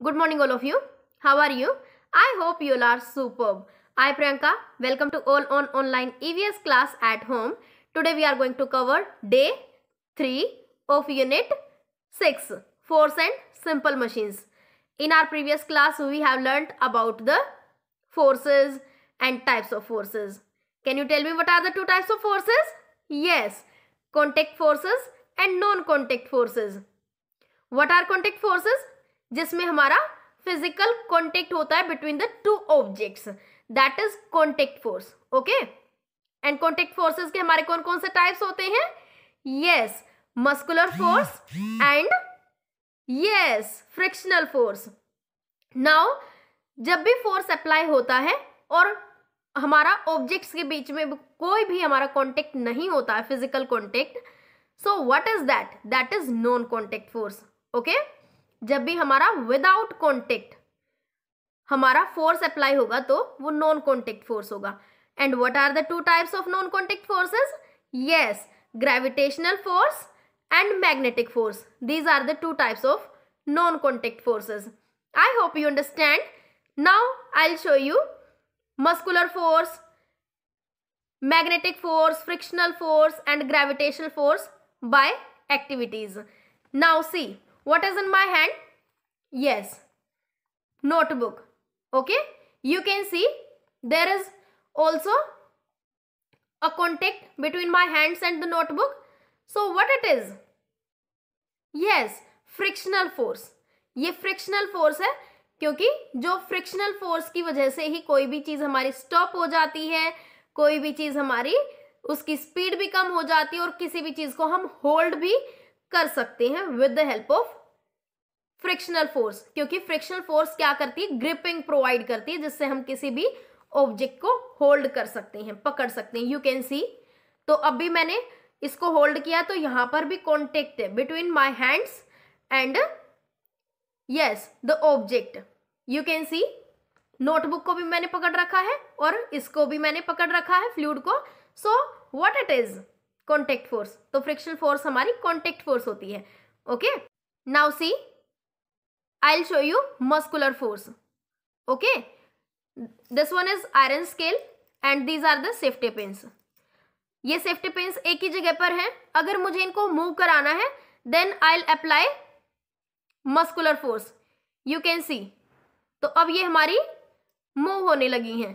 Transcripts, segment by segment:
Good morning all of you. How are you? I hope you all are superb. I Priyanka. Welcome to all on online EVS class at home. Today we are going to cover day 3 of unit 6 force and simple machines. In our previous class we have learnt about the forces and types of forces. Can you tell me what are the two types of forces? Yes, contact forces and non-contact forces. What are contact forces? जिसमें हमारा physical contact होता है between the two objects that is contact force okay and contact forces के हमारे कौन कौन से types होते हैं yes muscular force and yes frictional force now जब भी फोर्स अप्लाई होता है और हमारा ऑब्जेक्ट्स के बीच में कोई भी हमारा कॉन्टेक्ट नहीं होता है physical contact so what is that that is non contact force okay जब भी हमारा विदाउट कॉन्टेक्ट हमारा फोर्स अप्लाई होगा तो वो नॉन कॉन्टेक्ट फोर्स होगा and what are the two types of non contact forces yes gravitational force and magnetic force these are the two types of non contact forces I hope you understand now I show you muscular force magnetic force frictional force and gravitational force by activities now see what is in my hand yes notebook okay you can see there is also a contact between my hands and the notebook so what it is yes frictional force ye frictional force hai क्योंकि जो frictional force की वजह से ही कोई भी चीज़ हमारी stop हो जाती है कोई भी चीज़ हमारी उसकी स्पीड भी कम हो जाती है और किसी भी चीज़ को हम होल्ड भी कर सकते हैं with the help of frictional force क्योंकि फ्रिक्शनल फोर्स क्या करती है ग्रिपिंग प्रोवाइड करती है जिससे हम किसी भी ऑब्जेक्ट को होल्ड कर सकते हैं पकड़ सकते हैं यू कैन सी तो अभी मैंने इसको होल्ड किया तो यहां पर भी कॉन्टेक्ट है between my hands and yes the object you can see notebook को भी मैंने पकड़ रखा है और इसको भी मैंने पकड़ रखा है फ्लूड को so what it is contact force तो फ्रिक्शन फोर्स हमारी कॉन्टेक्ट फोर्स होती है okay now see I'll show you muscular force. Okay. This one is iron scale and these are the safety pins. ये safety pin एक ही जगह पर हैं अगर मुझे इनको मूव कराना है then I apply muscular force you can see तो अब ये हमारी मूव होने लगी हैं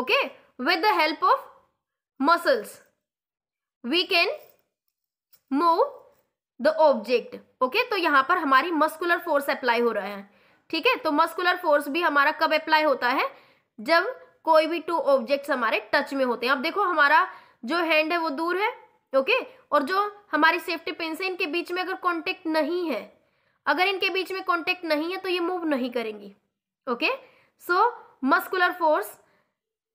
okay with the help of muscles we can move the object okay तो यहाँ पर हमारी मस्कुलर फोर्स अप्लाई हो रहा है ठीक है तो मस्कुलर फोर्स भी हमारा कब अप्लाई होता है जब कोई भी टू ऑब्जेक्ट हमारे टच में होते हैं अब देखो हमारा जो हैंड है वो दूर है ओके और जो हमारी सेफ्टी पिन से इनके बीच में अगर कॉन्टेक्ट नहीं है अगर इनके बीच में कॉन्टेक्ट नहीं है तो ये मूव नहीं करेंगी okay so muscular force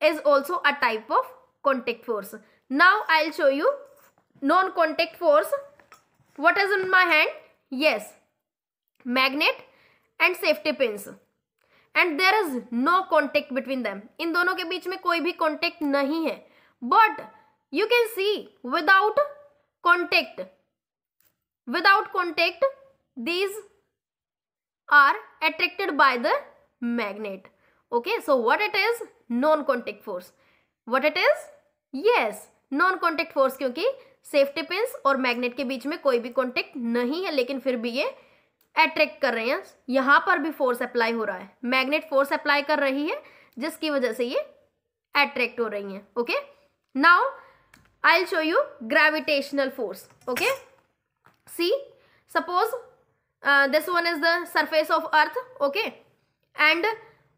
is also a type of contact force now I'll show you non contact force what is in my hand yes magnet and safety pins and there is no contact between them in dono ke beech mein koi bhi contact nahi hai but you can see without contact without contact these are attracted by the magnet okay so what it is non contact force what it is yes non contact force kyunki safety pins और magnet के बीच में कोई भी contact नहीं है लेकिन फिर भी ये अट्रैक्ट कर रहे हैं यहाँ पर भी फोर्स अप्लाई हो रहा है मैग्नेट फोर्स अप्लाई कर रही है जिसकी वजह से ये अट्रैक्ट हो रही हैं okay now I show you gravitational force okay see suppose this one is the surface of earth okay and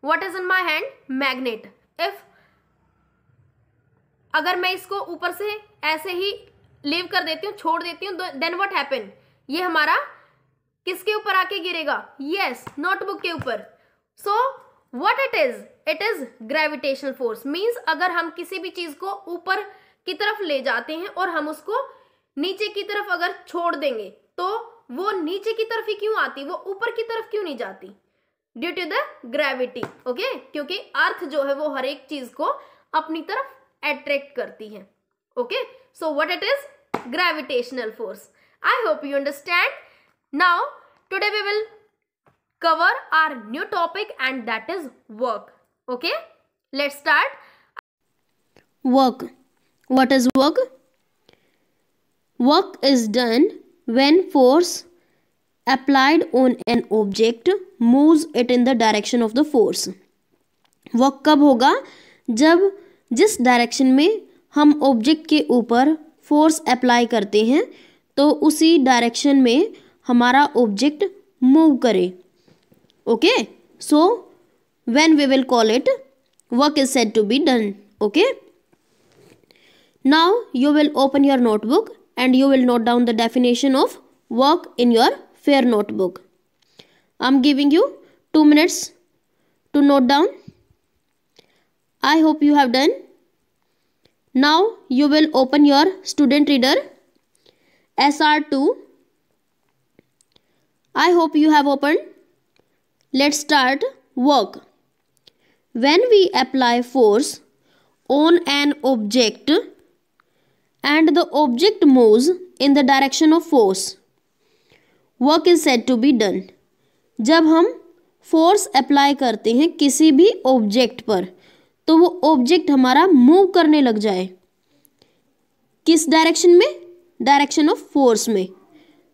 what is in my hand magnet if अगर मैं इसको ऊपर से ऐसे ही लीव कर देती हूँ छोड़ देती हूँ देन वट हैपन ये हमारा किसके ऊपर आके गिरेगा यस नोटबुक के ऊपर so what it is it is gravitation force means अगर हम किसी भी चीज को ऊपर की तरफ ले जाते हैं और हम उसको नीचे की तरफ अगर छोड़ देंगे तो वो नीचे की तरफ ही क्यों आती वो ऊपर की तरफ क्यों नहीं जाती due to the gravity okay क्योंकि अर्थ जो है वो हर एक चीज को अपनी तरफ अट्रैक्ट करती है okay okay? So what it is? Gravitational force. I hope you understand. Now today we will cover our new topic and that is work. Okay? Let's start. Work. What is work? Work is done when force applied on an object moves it in the direction of the force. Work कब होगा जब जिस direction में हम object के ऊपर force apply करते हैं तो उसी डायरेक्शन में हमारा ऑब्जेक्ट मूव करे okay so when we will call it work is said to be done okay now you will open your notebook and you will note down the definition of work in your fair notebook I am giving you two minutes to note down I hope you have done Now you will open your student reader SR2. I hope you have opened. Let's start work. When we apply force on an object and the object moves in the direction of force, work is said to be done. जब हम force apply करते हैं किसी भी object पर तो वो object हमारा मूव करने लग जाए किस डायरेक्शन में डायरेक्शन ऑफ फोर्स में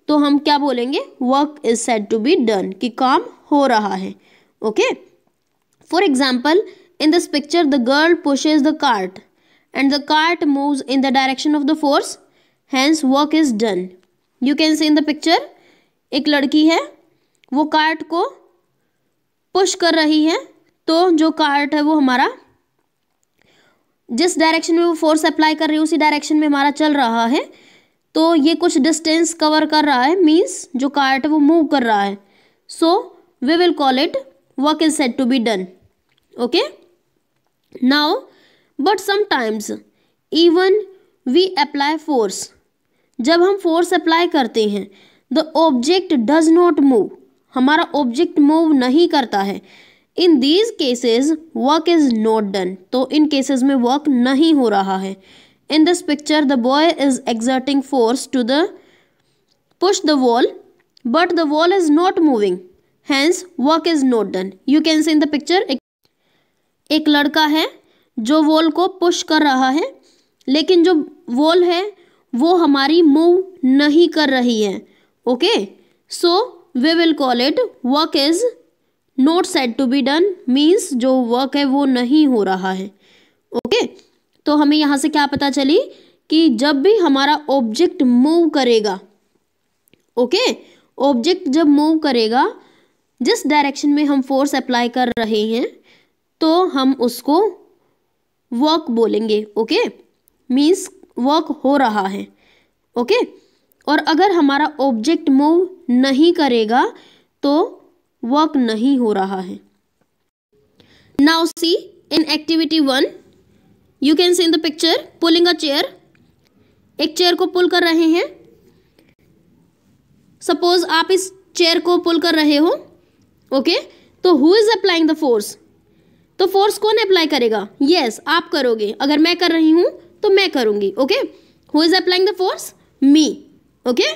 तो हम क्या बोलेंगे work is said to be done कि काम हो रहा है okay for example in this picture the girl pushes the cart and the cart move in the direction of the force hence work is done you can see in the picture एक लड़की है वो cart को push कर रही है तो जो कार्ट है वो हमारा जिस डायरेक्शन में वो फोर्स अप्लाई कर रही है उसी डायरेक्शन में हमारा चल रहा है तो ये कुछ डिस्टेंस कवर कर रहा है मीन्स जो कार्ट है वो मूव कर रहा है so we will call it work is set to be done okay now but sometimes even we apply force जब हम फोर्स अप्लाई करते हैं the object does not move हमारा ऑब्जेक्ट मूव नहीं करता है in these cases work is not done तो इन केसेस में वर्क नहीं हो रहा है in this picture the boy is exerting force to the push the wall but the wall is not moving hence work is not done you can see in the picture एक लड़का है जो wall को push कर रहा है लेकिन जो वॉल है वो हमारी मूव नहीं कर रही है okay so we will call it work is not set to be done means जो वर्क है वो नहीं हो रहा है ओके okay? तो हमें यहाँ से क्या पता चली कि जब भी हमारा ऑब्जेक्ट मूव करेगा ओके ऑब्जेक्ट जब मूव करेगा जिस डायरेक्शन में हम फोर्स अप्लाई कर रहे हैं तो हम उसको वर्क बोलेंगे ओके मीन्स वर्क हो रहा है ओके okay? और अगर हमारा ऑब्जेक्ट मूव नहीं करेगा तो वर्क नहीं हो रहा है now see in activity one you can see in the picture pulling a chair एक चेयर को पुल कर रहे हैं सपोज आप इस चेयर को पुल कर रहे हो ओके okay? तो who is applying the force तो फोर्स कौन अप्लाई करेगा यस yes, आप करोगे अगर मैं कर रही हूं तो मैं करूंगी okay who is applying the force me okay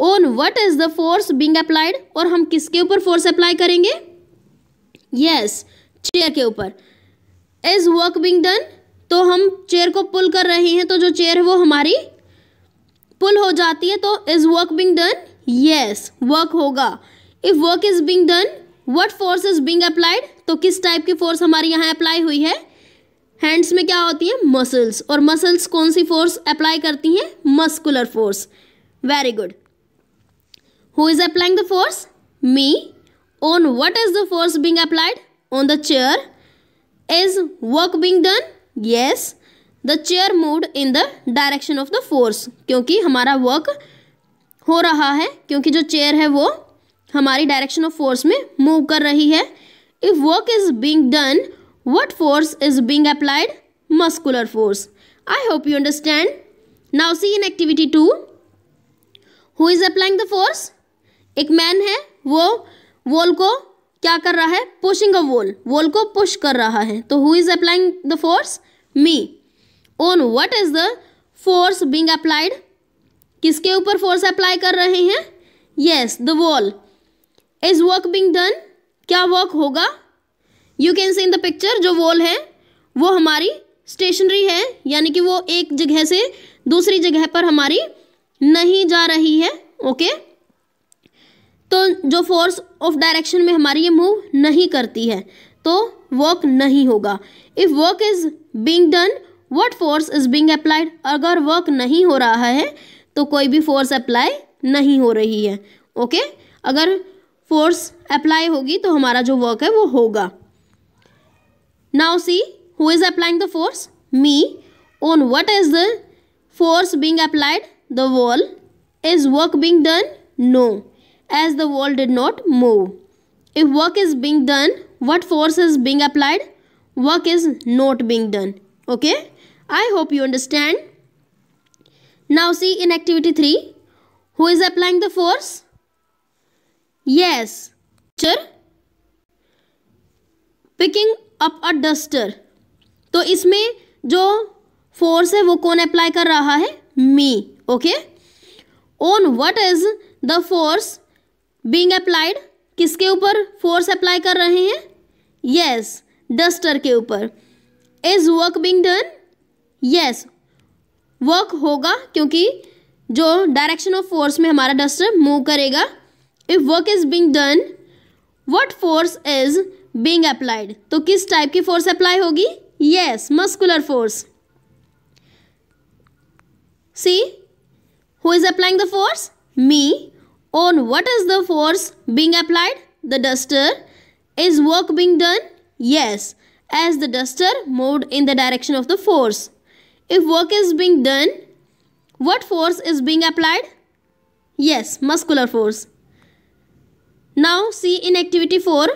on what is the force being applied और हम किसके ऊपर फोर्स अप्लाई करेंगे यस चेयर के ऊपर इज वर्क बिंग डन तो हम चेयर को पुल कर रहे हैं तो जो चेयर है वो हमारी पुल हो जाती है तो is work being done yes work होगा if work is being done what force is being applied तो किस टाइप की फोर्स हमारे यहाँ अप्लाई हुई है हैंड्स में क्या होती है मसल्स और मसल्स कौन सी फोर्स अप्लाई करती हैं muscular force very good Who is applying the force? Me. On what is the force being applied? On the chair. Is work being done? Yes. The chair moved in the direction of the force क्योंकि हमारा work हो रहा है क्योंकि जो chair है वो हमारी डायरेक्शन ऑफ फोर्स में मूव कर रही है if work is being done what force is being applied muscular force I hope you understand now see in activity two who is applying the force एक man है वो wall को क्या कर रहा है पुशिंग अ वॉल वॉल को push कर रहा है तो who is applying the force me on what is the force being applied किसके ऊपर फोर्स अप्लाई कर रहे हैं yes the wall is work being done क्या वर्क होगा you can see in the picture जो वॉल है वो हमारी स्टेशनरी है यानी कि वो एक जगह से दूसरी जगह पर हमारी नहीं जा रही है ओके okay? तो जो फोर्स ऑफ डायरेक्शन में हमारी ये मूव नहीं करती है तो वर्क नहीं होगा if work is being done what force is being applied अगर वर्क नहीं हो रहा है तो कोई भी फोर्स अप्लाई नहीं हो रही है ओके okay? अगर फोर्स अप्लाई होगी तो हमारा जो वर्क है वो होगा now see who is applying the force me on what is the force being the wall is work being done no no as the wall did not move. If work is being done, what force is being applied? Work is not being done. Okay? I hope you understand. Now see in activity 3, who is applying the force? Yes, teacher. Picking up a duster. to isme jo force hai wo kon apply kar raha hai me okay on what is the force being applied किसके ऊपर force apply कर रहे हैं yes duster के ऊपर is work being done yes work होगा क्योंकि जो डायरेक्शन ऑफ फोर्स में हमारा डस्टर मूव करेगा if work is being done what force is being applied तो किस टाइप की फोर्स अप्लाई होगी yes muscular force see who is applying the force me On what is the force being applied? The duster. Is work being done? Yes, as the duster moved in the direction of the force. If work is being done, what force is being applied? Yes, muscular force. Now see in activity 4.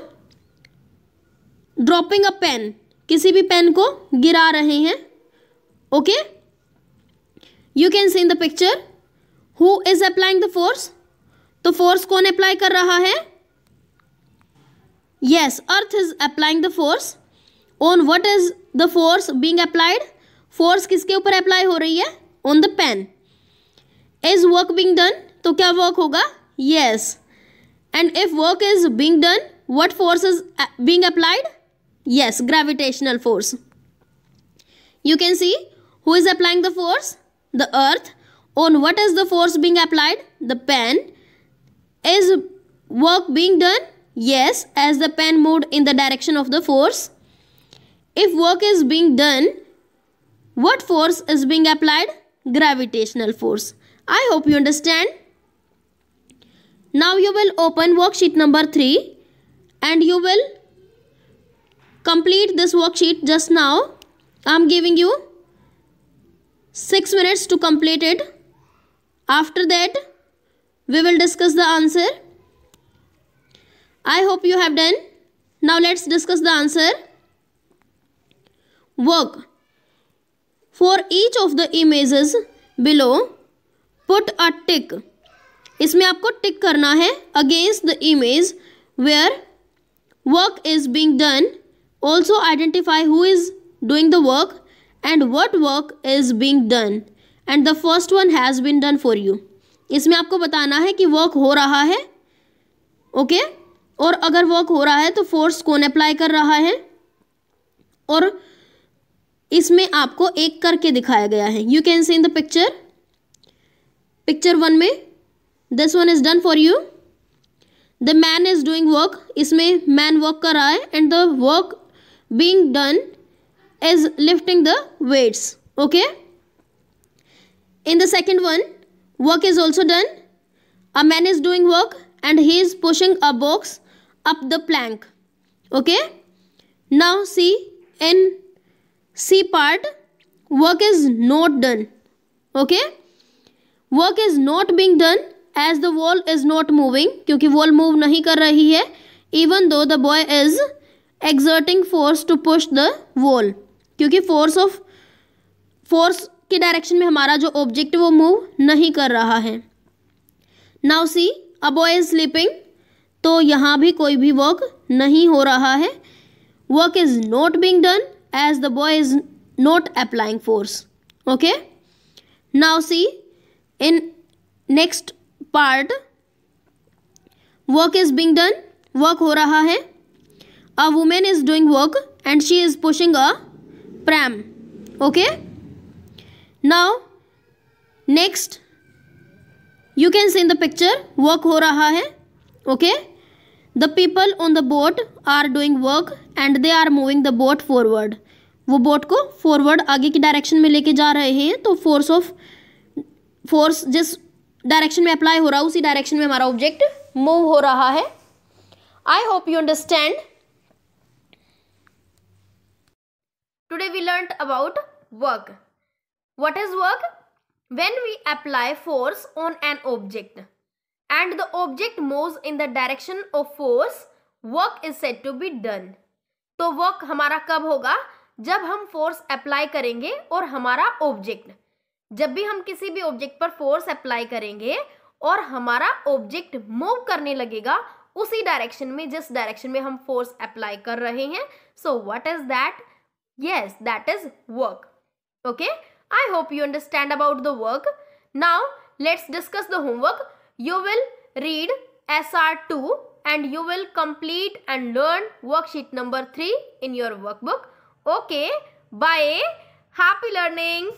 dropping a pen. किसी भी pen को गिरा रहे हैं okay you can see in the picture who is applying the force तो force कौन apply कर रहा है yes earth is applying the force on what is the force being applied force किसके ऊपर अप्लाई हो रही है on the pen is work being done तो क्या वर्क होगा yes and if work is being done what force is being applied yes gravitational force you can see who is applying the force the earth on what is the force being applied the pen Is work being done? Yes, as the pen moved in the direction of the force. If work is being done, what force is being applied? Gravitational force. I hope you understand. Now you will open worksheet number 3 and you will complete this worksheet just now. I am giving you 6 minutes to complete it. After that, we will discuss the answer. I hope you have done. Now let's discuss the answer. Work. For each of the images below, put a tick. इसमें आपको tick करना है against the image where work is being done also identify who is doing the work and what work is being done and the first one has been done for you इसमें आपको बताना है कि work हो रहा है okay और अगर वर्क हो रहा है तो फोर्स कौन अप्लाई कर रहा है और इसमें आपको एक करके दिखाया गया है you can see in the picture picture one में this one is done for you the man is doing work इसमें मैन वर्क कर रहा है and the work being done is lifting the weights okay in the second one Work is also done. A man is doing work and he is pushing a box up the plank. Okay. Now see in C part work is not done. Okay. Work is not being done as the wall is not moving क्योंकि wall move नहीं कर रही है even though the boy is exerting force to push the wall क्योंकि force of force के direction में हमारा जो ऑब्जेक्ट वो मूव नहीं कर रहा है now see a boy is sleeping तो यहाँ भी कोई भी वर्क नहीं हो रहा है work is not being done as the boy is not applying force okay now see in next part work is being done work हो रहा है a woman is doing work and she is pushing a pram okay now next you can see in the picture work हो रहा है okay the people on the boat are doing work and they are moving the boat forward वो boat को forward आगे की direction में लेके जा रहे हैं तो फोर्स ऑफ फोर्स जिस डायरेक्शन में अप्लाई हो रहा है उसी डायरेक्शन में हमारा ऑब्जेक्ट मूव हो रहा है I hope you understand today we learn about work what is work when we apply force on an object and the object move in the direction of force, work is set to be done तो work हमारा कब होगा जब हम force apply करेंगे और हमारा object जब भी हम किसी भी ऑब्जेक्ट पर फोर्स अप्लाई करेंगे और हमारा ऑब्जेक्ट मूव करने लगेगा उसी डायरेक्शन में जिस डायरेक्शन में हम फोर्स अप्लाई कर रहे हैं so what is that yes that is work okay I hope you understand about the work. Now let's discuss the homework. You will read SR2 and you will complete and learn worksheet number 3 in your workbook. Okay, bye. Happy learning.